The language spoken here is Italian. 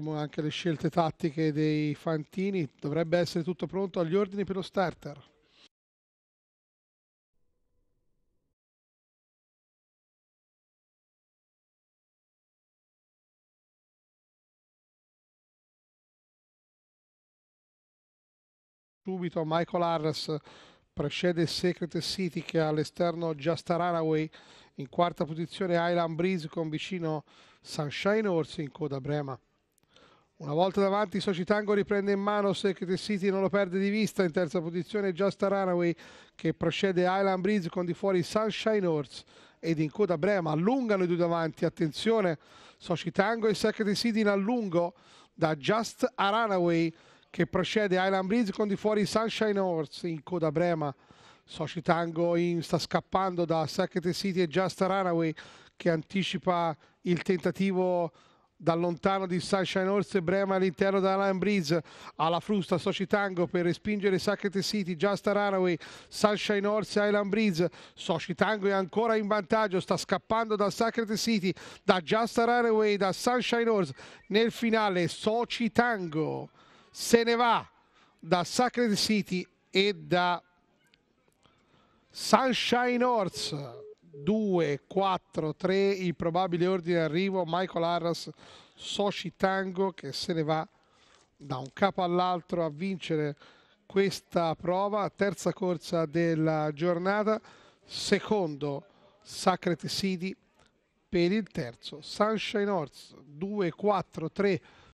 Vedremo anche le scelte tattiche dei Fantini, dovrebbe essere tutto pronto agli ordini per lo starter. Subito Michael Harris precede Secret City che all'esterno Just sta Runaway in quarta posizione Island Breeze con vicino Sunshine Horse in coda Brema una volta davanti Socitango riprende in mano Secret City non lo perde di vista in terza posizione Just a Runaway che procede Island Breeze con di fuori Sunshine Horse ed in coda Brema allungano i due davanti attenzione Socitango e Secret City in allungo da Just a Runaway che procede Island Breeze con di fuori Sunshine Horse in coda Brema Socitango in, sta scappando da Secret City e Just a Runaway che anticipa il tentativo di dal lontano di Sunshine Horse Brema all'interno della Lion Breeze alla frusta Socitango per respingere Sacred City Just a Runaway Sunshine Horse e Island Breeze Socitango è ancora in vantaggio sta scappando da Sacred City da Just a Runaway da Sunshine Horse nel finale Socitango se ne va da Sacred City e da Sunshine Horse 2, 4, 3 il probabile ordine d'arrivo Michael Arras Soci Tango che se ne va da un capo all'altro a vincere questa prova terza corsa della giornata secondo Sacred City per il terzo Sunshine Horse 2, 4, 3